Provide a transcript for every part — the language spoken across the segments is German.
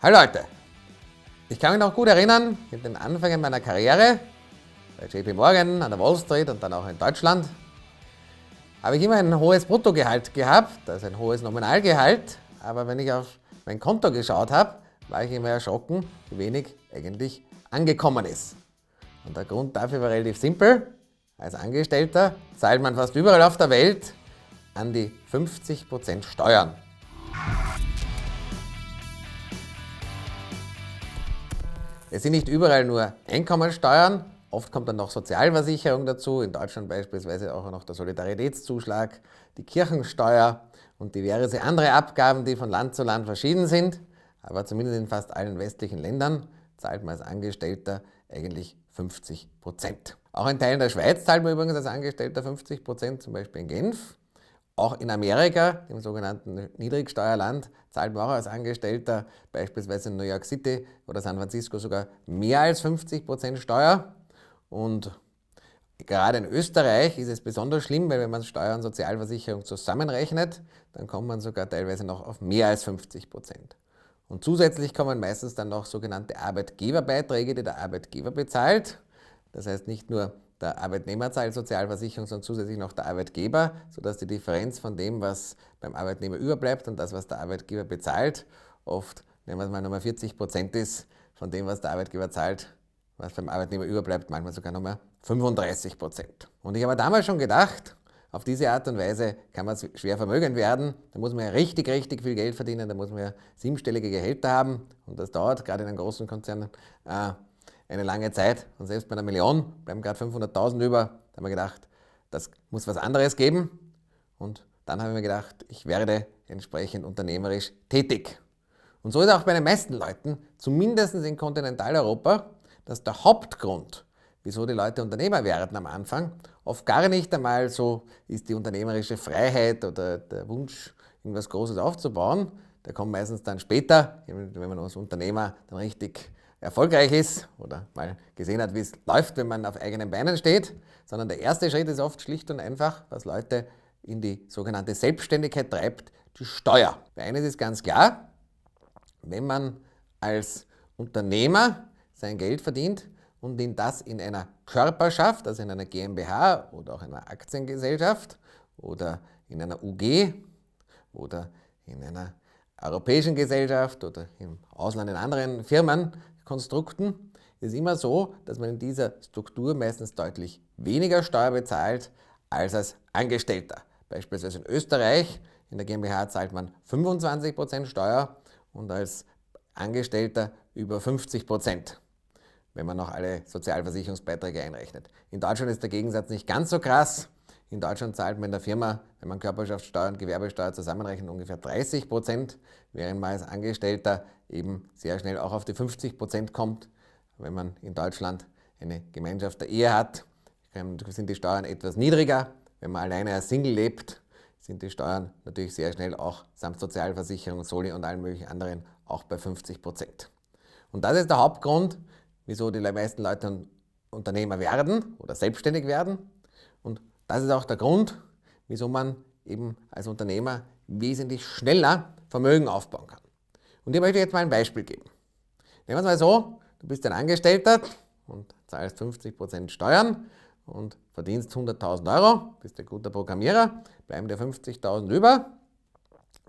Hi Leute, ich kann mich noch gut erinnern, ich habe den Anfängen meiner Karriere bei JP Morgan an der Wall Street und dann auch in Deutschland, habe ich immer ein hohes Bruttogehalt gehabt, also ein hohes Nominalgehalt, aber wenn ich auf mein Konto geschaut habe, war ich immer erschrocken, wie wenig eigentlich angekommen ist. Und der Grund dafür war relativ simpel. Als Angestellter zahlt man fast überall auf der Welt an die 50% Steuern. Es sind nicht überall nur Einkommensteuern, oft kommt dann noch Sozialversicherung dazu, in Deutschland beispielsweise auch noch der Solidaritätszuschlag, die Kirchensteuer und diverse andere Abgaben, die von Land zu Land verschieden sind. Aber zumindest in fast allen westlichen Ländern zahlt man als Angestellter eigentlich 50 Prozent. Auch in Teilen der Schweiz zahlt man übrigens als Angestellter 50 Prozent, zum Beispiel in Genf. Auch in Amerika, dem sogenannten Niedrigsteuerland, zahlt man auch als Angestellter, beispielsweise in New York City oder San Francisco, sogar mehr als 50 Prozent Steuer. Und gerade in Österreich ist es besonders schlimm, weil wenn man Steuer und Sozialversicherung zusammenrechnet, dann kommt man sogar teilweise noch auf mehr als 50 Prozent. Und zusätzlich kommen meistens dann noch sogenannte Arbeitgeberbeiträge, die der Arbeitgeber bezahlt. Das heißt, nicht nur der Arbeitnehmer zahlt Sozialversicherung, sondern zusätzlich noch der Arbeitgeber, sodass die Differenz von dem, was beim Arbeitnehmer überbleibt und das, was der Arbeitgeber bezahlt, oft, nehmen wir es mal nochmal 40 Prozent ist von dem, was der Arbeitgeber zahlt, was beim Arbeitnehmer überbleibt, manchmal sogar nochmal 35 Prozent. Und ich habe damals schon gedacht, auf diese Art und Weise kann man schwer vermögend werden. Da muss man ja richtig, richtig viel Geld verdienen, da muss man ja siebenstellige Gehälter haben und das dauert gerade in einem großen Konzern. Äh, eine lange Zeit. Und selbst bei einer Million bleiben gerade 500.000 über. Da haben wir gedacht, das muss was anderes geben. Und dann haben wir gedacht, ich werde entsprechend unternehmerisch tätig. Und so ist auch bei den meisten Leuten, zumindest in Kontinentaleuropa, dass der Hauptgrund, wieso die Leute Unternehmer werden am Anfang, oft gar nicht einmal so ist die unternehmerische Freiheit oder der Wunsch, irgendwas Großes aufzubauen. Der kommt meistens dann später, wenn man als Unternehmer dann richtig erfolgreich ist oder mal gesehen hat, wie es läuft, wenn man auf eigenen Beinen steht, sondern der erste Schritt ist oft schlicht und einfach, was Leute in die sogenannte Selbstständigkeit treibt, die Steuer. Bei eines ist ganz klar, wenn man als Unternehmer sein Geld verdient und in das in einer Körperschaft, also in einer GmbH oder auch in einer Aktiengesellschaft oder in einer UG oder in einer europäischen Gesellschaft oder im Ausland in anderen Firmen Konstrukten ist immer so, dass man in dieser Struktur meistens deutlich weniger Steuer bezahlt als als Angestellter. Beispielsweise in Österreich, in der GmbH zahlt man 25% Steuer und als Angestellter über 50%, wenn man noch alle Sozialversicherungsbeiträge einrechnet. In Deutschland ist der Gegensatz nicht ganz so krass. In Deutschland zahlt man in der Firma, wenn man Körperschaftssteuer und Gewerbesteuer zusammenrechnet, ungefähr 30 Prozent, während man als Angestellter eben sehr schnell auch auf die 50 Prozent kommt. Wenn man in Deutschland eine Gemeinschaft der Ehe hat, sind die Steuern etwas niedriger. Wenn man alleine als Single lebt, sind die Steuern natürlich sehr schnell auch samt Sozialversicherung, Soli und allen möglichen anderen auch bei 50 Prozent. Und das ist der Hauptgrund, wieso die meisten Leute Unternehmer werden oder selbstständig werden. Das ist auch der Grund, wieso man eben als Unternehmer wesentlich schneller Vermögen aufbauen kann. Und hier möchte ich jetzt mal ein Beispiel geben. Nehmen wir es mal so, du bist ein Angestellter und zahlst 50% Steuern und verdienst 100.000 Euro, bist ein guter Programmierer, bleiben dir 50.000 über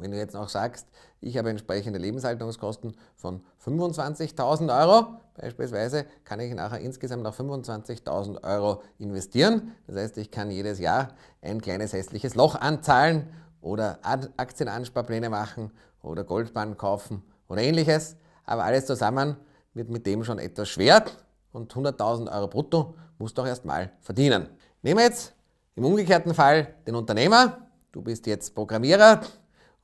wenn du jetzt noch sagst, ich habe entsprechende Lebenshaltungskosten von 25.000 Euro, beispielsweise, kann ich nachher insgesamt noch 25.000 Euro investieren. Das heißt, ich kann jedes Jahr ein kleines hässliches Loch anzahlen oder Aktienansparpläne machen oder Goldbahn kaufen oder ähnliches. Aber alles zusammen wird mit dem schon etwas schwer und 100.000 Euro brutto musst du auch erstmal verdienen. Nehmen wir jetzt im umgekehrten Fall den Unternehmer. Du bist jetzt Programmierer,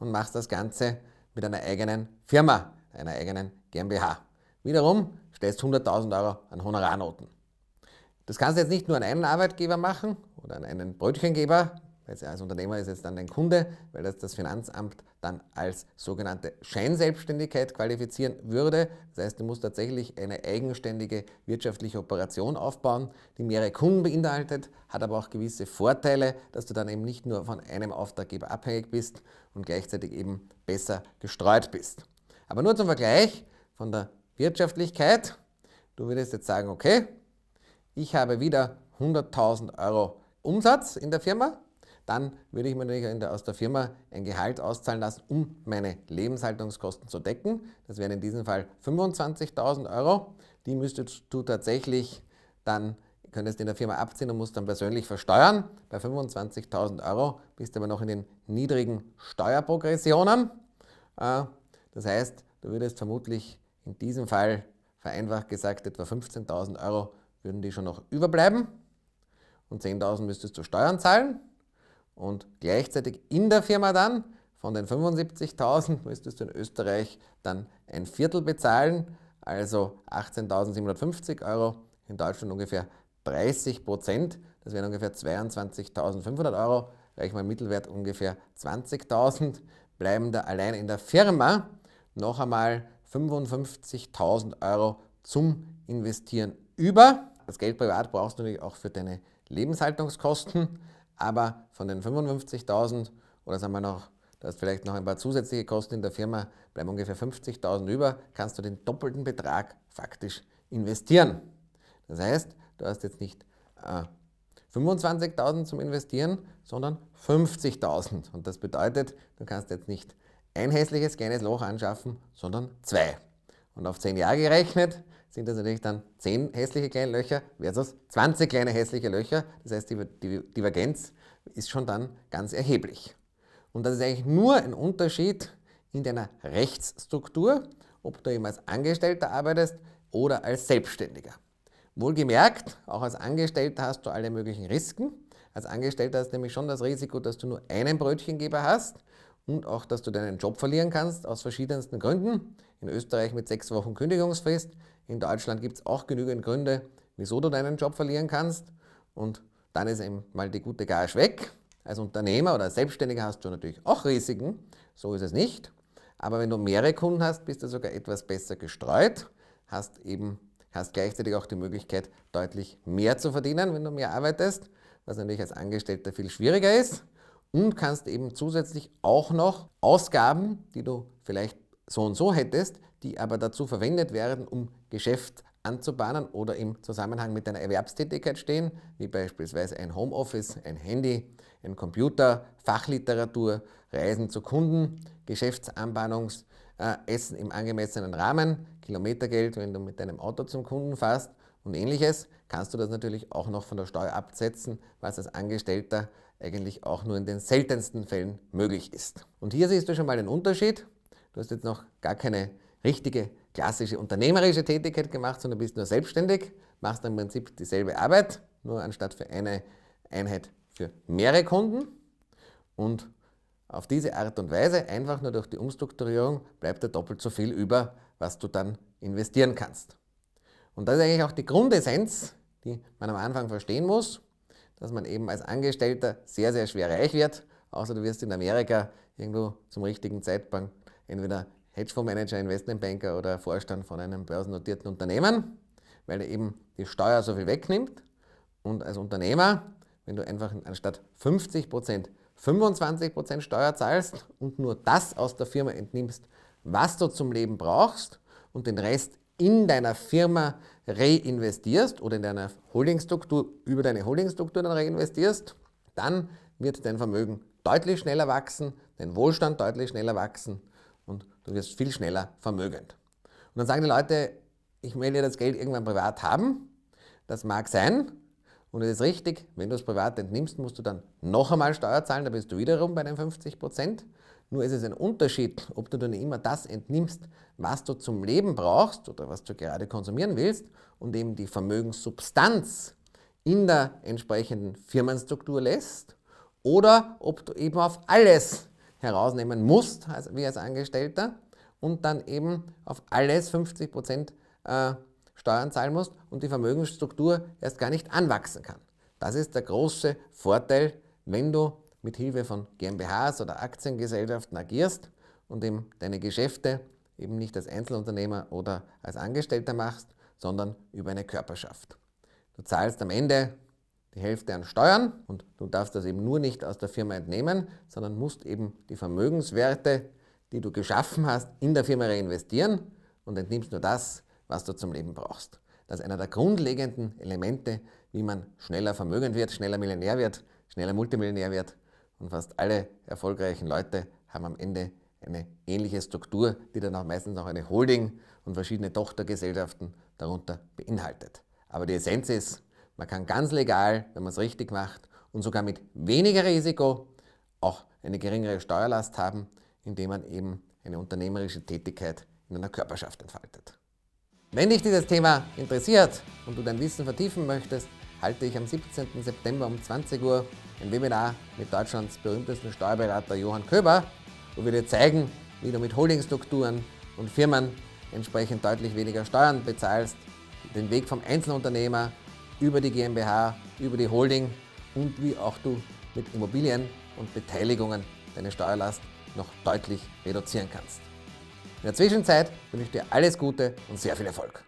und machst das Ganze mit einer eigenen Firma, einer eigenen GmbH. Wiederum stellst 100.000 Euro an Honorarnoten. Das kannst du jetzt nicht nur an einen Arbeitgeber machen oder an einen Brötchengeber, als Unternehmer ist jetzt dann dein Kunde, weil das das Finanzamt dann als sogenannte Scheinselbstständigkeit qualifizieren würde. Das heißt, du musst tatsächlich eine eigenständige wirtschaftliche Operation aufbauen, die mehrere Kunden beinhaltet, hat aber auch gewisse Vorteile, dass du dann eben nicht nur von einem Auftraggeber abhängig bist und gleichzeitig eben besser gestreut bist. Aber nur zum Vergleich von der Wirtschaftlichkeit. Du würdest jetzt sagen, okay, ich habe wieder 100.000 Euro Umsatz in der Firma dann würde ich mir natürlich aus der Firma ein Gehalt auszahlen lassen, um meine Lebenshaltungskosten zu decken. Das wären in diesem Fall 25.000 Euro. Die müsstest du tatsächlich dann, könntest in der Firma abziehen und musst dann persönlich versteuern. Bei 25.000 Euro bist du aber noch in den niedrigen Steuerprogressionen. Äh, das heißt, du würdest vermutlich in diesem Fall vereinfacht gesagt etwa 15.000 Euro würden die schon noch überbleiben und 10.000 müsstest du Steuern zahlen und gleichzeitig in der Firma dann von den 75.000 müsstest du in Österreich dann ein Viertel bezahlen, also 18.750 Euro, in Deutschland ungefähr 30 Prozent, das wären ungefähr 22.500 Euro, gleich mal Mittelwert ungefähr 20.000, bleiben da allein in der Firma noch einmal 55.000 Euro zum Investieren über. Das Geld privat brauchst du natürlich auch für deine Lebenshaltungskosten aber von den 55.000 oder sagen wir noch, da hast vielleicht noch ein paar zusätzliche Kosten in der Firma, bleiben ungefähr 50.000 über, kannst du den doppelten Betrag faktisch investieren. Das heißt, du hast jetzt nicht äh, 25.000 zum Investieren, sondern 50.000. Und das bedeutet, du kannst jetzt nicht ein hässliches kleines Loch anschaffen, sondern zwei. Und auf zehn Jahre gerechnet sind das natürlich dann 10 hässliche kleine Löcher versus 20 kleine hässliche Löcher. Das heißt, die Divergenz ist schon dann ganz erheblich. Und das ist eigentlich nur ein Unterschied in deiner Rechtsstruktur, ob du eben als Angestellter arbeitest oder als Selbstständiger. Wohlgemerkt, auch als Angestellter hast du alle möglichen Risiken. Als Angestellter hast du nämlich schon das Risiko, dass du nur einen Brötchengeber hast und auch, dass du deinen Job verlieren kannst aus verschiedensten Gründen in Österreich mit sechs Wochen Kündigungsfrist. In Deutschland gibt es auch genügend Gründe, wieso du deinen Job verlieren kannst. Und dann ist eben mal die gute Gage weg. Als Unternehmer oder als Selbstständiger hast du natürlich auch Risiken, so ist es nicht. Aber wenn du mehrere Kunden hast, bist du sogar etwas besser gestreut, hast eben hast gleichzeitig auch die Möglichkeit, deutlich mehr zu verdienen, wenn du mehr arbeitest, was natürlich als Angestellter viel schwieriger ist. Und kannst eben zusätzlich auch noch Ausgaben, die du vielleicht so und so hättest, die aber dazu verwendet werden, um Geschäft anzubahnen oder im Zusammenhang mit deiner Erwerbstätigkeit stehen, wie beispielsweise ein Homeoffice, ein Handy, ein Computer, Fachliteratur, Reisen zu Kunden, Geschäftsanbahnungs, äh, Essen im angemessenen Rahmen, Kilometergeld, wenn du mit deinem Auto zum Kunden fährst und ähnliches, kannst du das natürlich auch noch von der Steuer absetzen, was als Angestellter eigentlich auch nur in den seltensten Fällen möglich ist. Und hier siehst du schon mal den Unterschied. Du hast jetzt noch gar keine richtige klassische unternehmerische Tätigkeit gemacht, sondern bist nur selbstständig, machst im Prinzip dieselbe Arbeit, nur anstatt für eine Einheit für mehrere Kunden. Und auf diese Art und Weise, einfach nur durch die Umstrukturierung, bleibt dir doppelt so viel über, was du dann investieren kannst. Und das ist eigentlich auch die Grundessenz, die man am Anfang verstehen muss, dass man eben als Angestellter sehr, sehr schwer reich wird, außer du wirst in Amerika irgendwo zum richtigen Zeitpunkt entweder Hedgefondsmanager, Investmentbanker oder Vorstand von einem börsennotierten Unternehmen, weil er eben die Steuer so viel wegnimmt. Und als Unternehmer, wenn du einfach anstatt 50 Prozent 25 Prozent Steuer zahlst und nur das aus der Firma entnimmst, was du zum Leben brauchst und den Rest in deiner Firma reinvestierst oder in deiner Holdingstruktur, über deine Holdingstruktur dann reinvestierst, dann wird dein Vermögen deutlich schneller wachsen, dein Wohlstand deutlich schneller wachsen Du wirst viel schneller vermögend. Und dann sagen die Leute, ich will ja das Geld irgendwann privat haben. Das mag sein. Und es ist richtig, wenn du es privat entnimmst, musst du dann noch einmal Steuer zahlen, da bist du wiederum bei den 50 Prozent. Nur ist es ein Unterschied, ob du dann immer das entnimmst, was du zum Leben brauchst oder was du gerade konsumieren willst und eben die Vermögenssubstanz in der entsprechenden Firmenstruktur lässt oder ob du eben auf alles herausnehmen musst, als, wie als Angestellter, und dann eben auf alles 50 Prozent äh, Steuern zahlen musst und die Vermögensstruktur erst gar nicht anwachsen kann. Das ist der große Vorteil, wenn du mit Hilfe von GmbHs oder Aktiengesellschaften agierst und eben deine Geschäfte eben nicht als Einzelunternehmer oder als Angestellter machst, sondern über eine Körperschaft. Du zahlst am Ende die Hälfte an Steuern und du darfst das eben nur nicht aus der Firma entnehmen, sondern musst eben die Vermögenswerte, die du geschaffen hast, in der Firma reinvestieren und entnimmst nur das, was du zum Leben brauchst. Das ist einer der grundlegenden Elemente, wie man schneller vermögend wird, schneller Millionär wird, schneller Multimillionär wird. Und fast alle erfolgreichen Leute haben am Ende eine ähnliche Struktur, die dann auch meistens auch eine Holding und verschiedene Tochtergesellschaften darunter beinhaltet. Aber die Essenz ist, man kann ganz legal, wenn man es richtig macht und sogar mit weniger Risiko auch eine geringere Steuerlast haben, indem man eben eine unternehmerische Tätigkeit in einer Körperschaft entfaltet. Wenn dich dieses Thema interessiert und du dein Wissen vertiefen möchtest, halte ich am 17. September um 20 Uhr ein Webinar mit Deutschlands berühmtesten Steuerberater Johann Köber, wo wir dir zeigen, wie du mit Holdingstrukturen und Firmen entsprechend deutlich weniger Steuern bezahlst, den Weg vom Einzelunternehmer über die GmbH, über die Holding und wie auch du mit Immobilien und Beteiligungen deine Steuerlast noch deutlich reduzieren kannst. In der Zwischenzeit wünsche ich dir alles Gute und sehr viel Erfolg.